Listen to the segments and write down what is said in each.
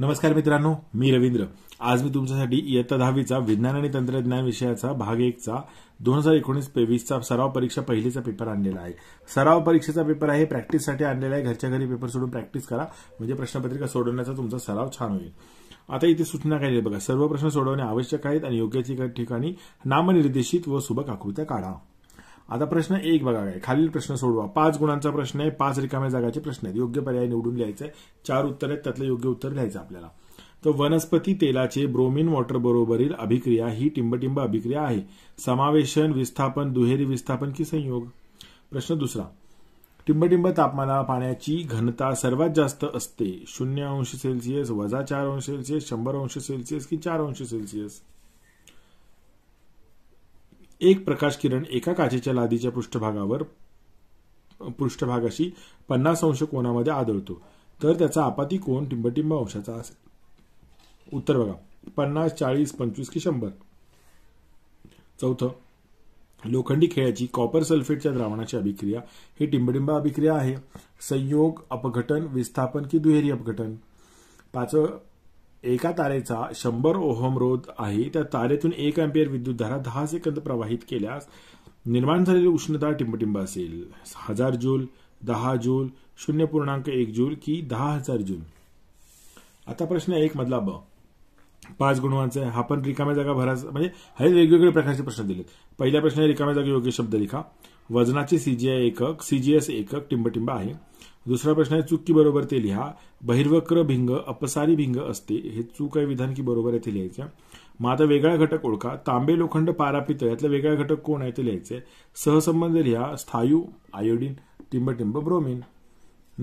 नमस्कार मित्रांनो मी रवींद्र आज मी तुमच्यासाठी इयत्ता दहावीचा विज्ञान आणि तंत्रज्ञान विषयाचा भाग एकचा दोन हजार एकोणीस तेवीसचा सराव परीक्षा पहिलीचा पेपर आणलेला आहे सराव परीक्षेचा पेपर आहे प्रॅक्टिससाठी आणलेला आहे घरच्या घरी पेपर सोडून प्रॅक्टिस करा म्हणजे प्रश्नपत्रिका सोडवण्याचा तुमचा सराव छान होईल आता इथे सूचना काय बघा सर्व प्रश्न सोडवणे आवश्यक आहेत आणि योग्य ठिकाणी नामनिर्देशित व सुबक आकृत्या काढा आता प्रश्न एक बघा काय खालील प्रश्न सोडवा पाच गुणांचा प्रश्न आहे पाच रिकाम्या जागाचे प्रश्न आहेत योग्य पर्याय निवडून लिहायचे चार उत्तर आहेत त्यातलं योग्य उत्तर लिहायचं आपल्याला तर वनस्पती तेलाचे ब्रोमिन वॉटर बरोबरील अभिक्रिया ही टिंबटिंब अभिक्रिया आहे समावेशन विस्थापन दुहेरी विस्थापन की संयोग प्रश्न दुसरा टिंबटिंब तापमानाला पाण्याची घनता सर्वात जास्त असते शून्य अंश सेल्सिअस वजा चार अंश सेल्सिअस शंभर अंश सेल्सिअस की चार अंश सेल्सिअस एक प्रकाश किरण एका काचेच्या लादीच्या पृष्ठभागावर पृष्ठभागाशी पन्नास अंश कोणामध्ये आदळतो तर त्याचा आपाती कोण टिंबटिंब अंशाचा असेल उत्तर बघा पन्नास चाळीस पंचवीस की शंभर चौथं लोखंडी खेळाची कॉपर सल्फेटच्या द्रावणाची अभिक्रिया ही टिंबटिंब अभिक्रिया आहे संयोग अपघटन विस्थापन की दुहेरी अपघटन पाचवं एका तारेचा शंभर ओहम रोध आहे त्या तारेतून एक विद्युत विद्युतधारा दहा सेकंद प्रवाहित केल्यास निर्माण झालेली उष्णता टिंबटिंब असेल हजार जूल दहा जूल शून्य पूर्णांक एक जूल की दहा हजार जूल आता प्रश्न एक मधला ब पाच गुणवांचा आहे हा पण रिकाम्या जागा भरा म्हणजे हे वेगवेगळे प्रकारचे प्रश्न दिलेत पहिल्या प्रश्न रिकाम्या जागा योग्य शब्द लिखा वजनाचे सीजीआय एकक सीजीएस एकक टिंबटिंब आहे दुसरा प्रश्न आहे चुकी बरोबर ते लिहा बहिर्वक्र भिंग अपसारी भिंग असते हे चूक आहे विधान की बरोबर आहे ते लिहायचं मग आता वेगळा घटक ओळखा तांबे लोखंड पारापितळ यातला वेगळा घटक कोण आहे ते लिहायचे सहसंबंध लिहा स्थायू आयोडीन टिंबटिंब ब्रोमिन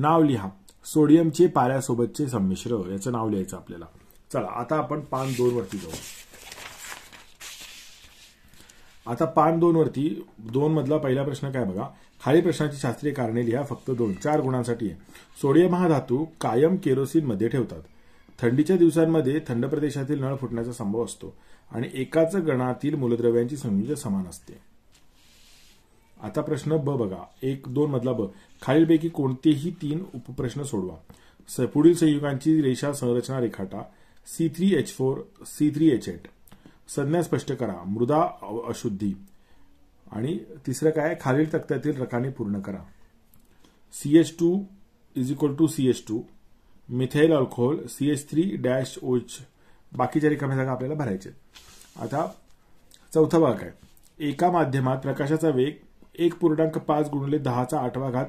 नाव लिहा सोडियमचे पाऱ्यासोबतचे संमिश्र याचं नाव लिहायचं आपल्याला चला आता आपण पान दोन वरती जाऊ आता पान दोन वरती दोन मधला पहिला प्रश्न काय बघा खाली प्रश्नाची शास्त्रीय कारणे लिहा फक्त दोन चार गुणांसाठी सोडियम हा धातू कायम मध्ये ठेवतात थंडीच्या दिवसांमध्ये थंड प्रदेशातील नळ फुटण्याचा संभव असतो आणि एकाच गणातील मूलद्रव्यांची संयुज समान असते आता प्रश्न ब बघा एक दोन मधला ब खालीलपैकी कोणतेही तीन उपप्रश्न सोडवा पुढील संयुगांची रेषा संरचना रेखाटा C three H four C three H eight संज्ञा स्पष्ट करा मृदा अशुद्धी आणि तिसरं काय खालील तक्त्यातील रकाने पूर्ण करा C H two is equal to C H two methyl alcohol C H three dash ओच बाकीच्या रिकाम्या जागा आपल्याला भरायचे आता चौथा भाग आहे एका माध्यमात प्रकाशाचा वेग एक पूर्णांक पाच गुणले दहाचा आठवा घात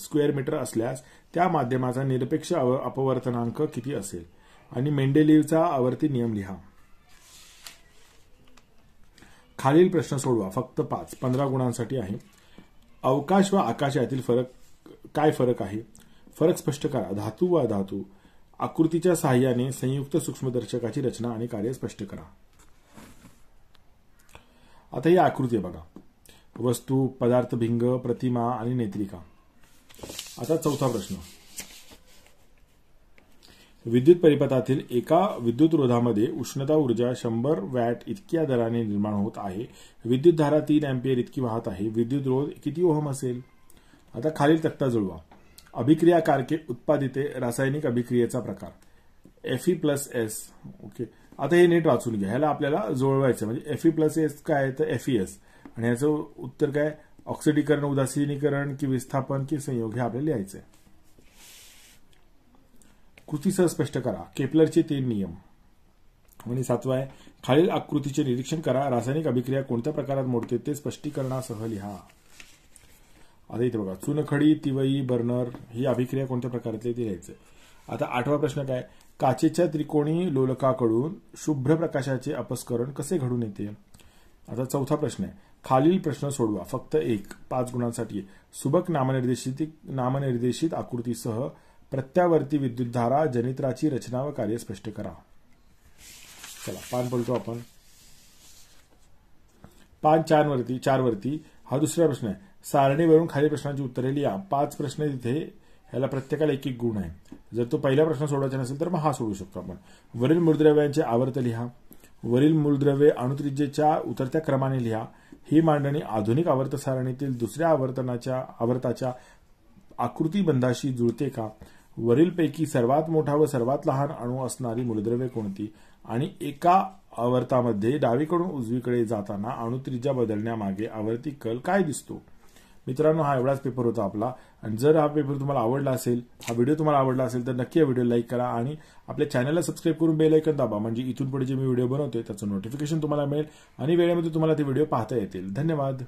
स्क्वेअर मीटर असल्यास त्या माध्यमाचा निरपेक्ष अपवर्तनांक किती असेल आणि मेंडेलिवचा आवर्ती नियम लिहा खालील प्रश्न सोडवा फक्त पाच पंधरा गुणांसाठी आहे अवकाश व आकाश यातील फरक काय फरक आहे फरक स्पष्ट करा धातू व अधातू आकृतीच्या सहाय्याने संयुक्त सूक्ष्मदर्शकाची रचना आणि कार्य स्पष्ट करा आता ही आकृती बघा वस्तू पदार्थ भिंग प्रतिमा आणि नेत्रिका आता चौथा प्रश्न विद्युत परिपथातील एका विद्युत रोधामध्ये उष्णता ऊर्जा शंभर वॅट इतक्या दराने निर्माण होत आहे विद्युत धारा तीन अँपियर इतकी वाहत आहे विद्युत रोध किती ओहम असेल आता खालील तक्ता जुळवा अभिक्रिया कारके उत्पादिते रासायनिक अभिक्रियेचा प्रकार F E plus S okay आता हे नीट वाचून घ्या ह्याला आपल्याला जुळवायचं म्हणजे एफ ई प्लस एस काय तर एफ ई एस आणि ह्याचं उत्तर काय ऑक्सिडीकरण उदासीनीकरण की विस्थापन की संयोग हे आपल्याला लिहायचं आहे कृतीसह स्पष्ट करा केपलरचे तीन नियम आणि सातवा आहे खालील आकृतीचे निरीक्षण करा रासायनिक अभिक्रिया कोणत्या प्रकारात मोडते ते स्पष्टीकरणासह लिहा आता इथे बघा चुनखडी तिवई बर्नर ही अभिक्रिया कोणत्या प्रकारातले ते लिहायचं आता आठवा प्रश्न काय काचेच्या त्रिकोणी लोलकाकडून शुभ्र प्रकाशाचे अपस्करण कसे घडून येते आता चौथा प्रश्न आहे खालील प्रश्न सोडवा फक्त एक पाच गुणांसाठी सुबक नामनिर्देशित नामनिर्देशित आकृतीसह प्रत्यावर्ती विद्युतधारा जनित्राची रचना व कार्य स्पष्ट करा चला पान बोलतो आपण पान चार वरती हा दुसरा प्रश्न आहे सारणीवरून खाली प्रश्नांची उत्तरे लिहा पाच प्रश्न तिथे याला प्रत्येकाला एक एक गुण आहे जर तो पहिला प्रश्न सोडवायचा नसेल तर मग हा सोडू शकतो आपण वरील मूलद्रव्यांचे आवर्त लिहा वरील मूलद्रव्ये अणुत्रिज्येच्या उतरत्या क्रमाने लिहा ही मांडणी आधुनिक आवर्त सारणीतील दुसऱ्या आवर्तनाच्या आवर्ताच्या आकृतीबंधाशी जुळते का वरीलपैकी सर्वात मोठा व सर्वात लहान अणू असणारी मूलद्रव्ये कोणती आणि एका आवर्तामध्ये डावीकडून उजवीकडे जाताना अणुत्रिज्या बदलण्यामागे आवर्ती कल काय दिसतो मित्रांनो हा एवढाच पेपर होता आपला आणि जर हा पेपर तुम्हाला आवडला असेल हा व्हिडिओ तुम्हाला आवडला असेल तर नक्की हा व्हिडिओ लाईक करा आणि आपल्या चॅनलला सबस्क्राईब करून बेल ऐकन दाबा म्हणजे इथून पुढे जे मी व्हिडिओ बनवतोय त्याचं नोटिफिकेशन तुम्हाला मिळेल आणि वेळेमध्ये तुम्हाला ते व्हिडिओ पाहता येतील धन्यवाद